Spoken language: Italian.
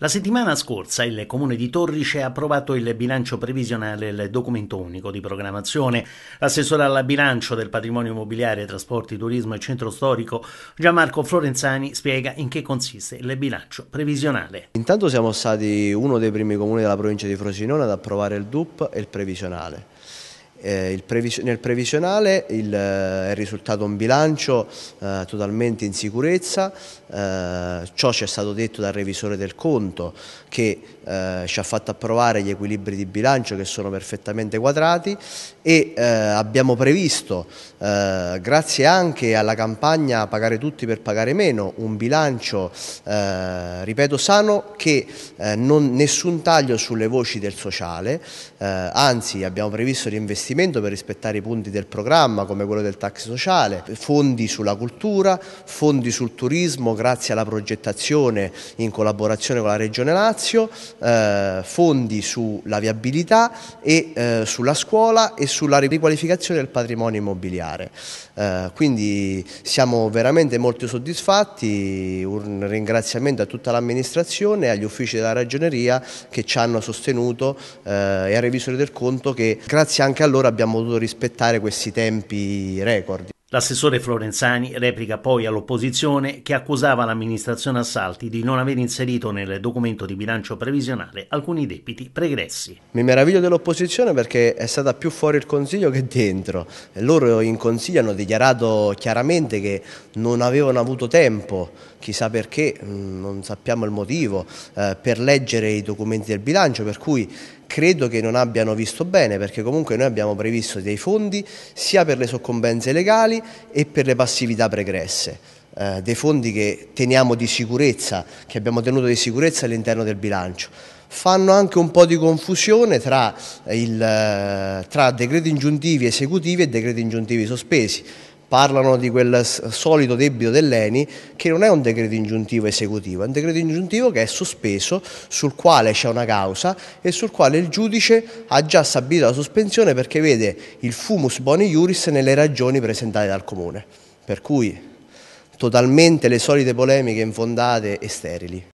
La settimana scorsa il Comune di Torrice ha approvato il bilancio previsionale e il documento unico di programmazione. L'assessore al bilancio del patrimonio immobiliare, trasporti, turismo e centro storico Gianmarco Florenzani spiega in che consiste il bilancio previsionale. Intanto siamo stati uno dei primi comuni della provincia di Frosinone ad approvare il DUP e il previsionale eh, previs nel previsionale il, eh, è risultato un bilancio eh, totalmente in sicurezza, eh, ciò ci è stato detto dal revisore del conto che eh, ci ha fatto approvare gli equilibri di bilancio che sono perfettamente quadrati e eh, abbiamo previsto, grazie anche alla campagna Pagare tutti per pagare meno, un bilancio, ripeto, sano che non, nessun taglio sulle voci del sociale, anzi abbiamo previsto gli investimenti investimento per rispettare i punti del programma come quello del tax sociale, fondi sulla cultura, fondi sul turismo grazie alla progettazione in collaborazione con la Regione Lazio, eh, fondi sulla viabilità e eh, sulla scuola e sulla riqualificazione del patrimonio immobiliare. Eh, quindi siamo veramente molto soddisfatti, un ringraziamento a tutta l'amministrazione e agli uffici della Ragioneria che ci hanno sostenuto eh, e al revisore del conto che grazie anche a loro allora abbiamo dovuto rispettare questi tempi record. L'assessore Florenzani replica poi all'opposizione che accusava l'amministrazione Assalti di non aver inserito nel documento di bilancio previsionale alcuni debiti pregressi. Mi meraviglio dell'opposizione perché è stata più fuori il Consiglio che dentro. Loro in Consiglio hanno dichiarato chiaramente che non avevano avuto tempo, chissà perché, mm, non sappiamo il motivo, eh, per leggere i documenti del bilancio, per cui credo che non abbiano visto bene perché comunque noi abbiamo previsto dei fondi sia per le soccombenze legali e per le passività pregresse. Eh, dei fondi che teniamo di sicurezza, che abbiamo tenuto di sicurezza all'interno del bilancio fanno anche un po' di confusione tra, il, eh, tra, decreti ingiuntivi esecutivi e decreti ingiuntivi sospesi parlano di quel solito debito dell'ENI che non è un decreto ingiuntivo esecutivo, è un decreto ingiuntivo che è sospeso, sul quale c'è una causa e sul quale il giudice ha già stabilito la sospensione perché vede il fumus boni iuris nelle ragioni presentate dal comune. Per cui totalmente le solite polemiche infondate e sterili.